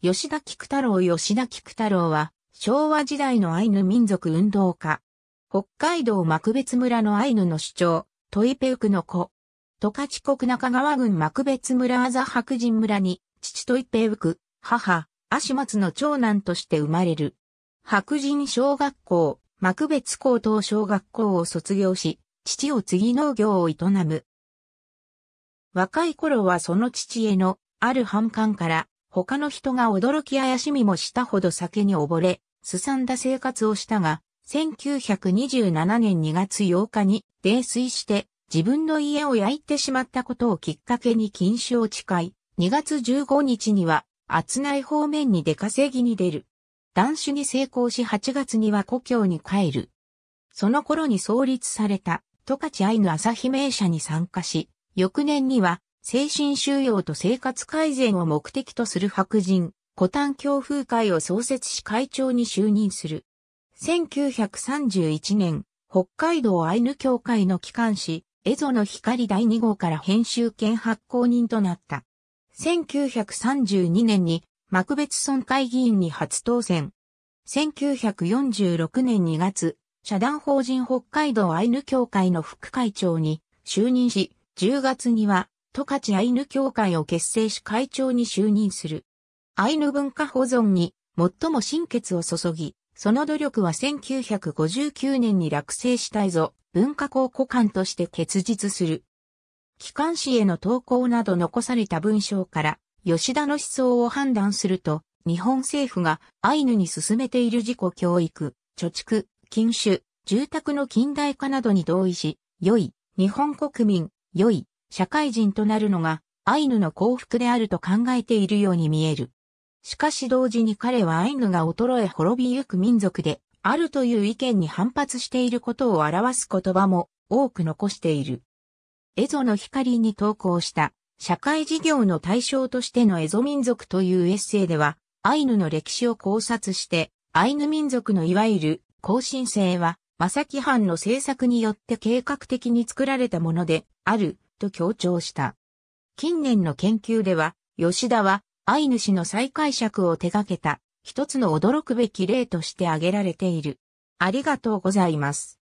吉田菊太郎吉田菊太郎は、昭和時代のアイヌ民族運動家。北海道幕別村のアイヌの主張、トイペウクの子。十勝国中川郡幕別村麻ざ白人村に、父トイペウク、母、足松の長男として生まれる。白人小学校、幕別高等小学校を卒業し、父を次農業を営む。若い頃はその父への、ある反感から、他の人が驚き怪しみもしたほど酒に溺れ、すさんだ生活をしたが、1927年2月8日に泥酔して自分の家を焼いてしまったことをきっかけに禁酒を誓い、2月15日には厚内方面に出稼ぎに出る。断酒に成功し8月には故郷に帰る。その頃に創立された、十勝愛の朝日名社に参加し、翌年には精神収容と生活改善を目的とする白人、古丹教風会を創設し会長に就任する。1931年、北海道アイヌ協会の機関誌、エゾの光第2号から編集権発行人となった。1932年に、幕別村会議員に初当選。1946年2月、社団法人北海道アイヌ協会の副会長に就任し、10月には十勝アイヌ協会を結成し会長に就任する。アイヌ文化保存に最も心血を注ぎ、その努力は1959年に落成したいぞ文化考古館として結実する。機関誌への投稿など残された文章から吉田の思想を判断すると、日本政府がアイヌに進めている自己教育、貯蓄、禁酒、住宅の近代化などに同意し、良い、日本国民、良い、社会人となるのがアイヌの幸福であると考えているように見える。しかし同時に彼はアイヌが衰え滅びゆく民族であるという意見に反発していることを表す言葉も多く残している。エゾの光に投稿した社会事業の対象としてのエゾ民族というエッセイではアイヌの歴史を考察してアイヌ民族のいわゆる後進性はマサキ藩の政策によって計画的に作られたものであると強調した。近年の研究では、吉田は、アイヌ氏の再解釈を手掛けた、一つの驚くべき例として挙げられている。ありがとうございます。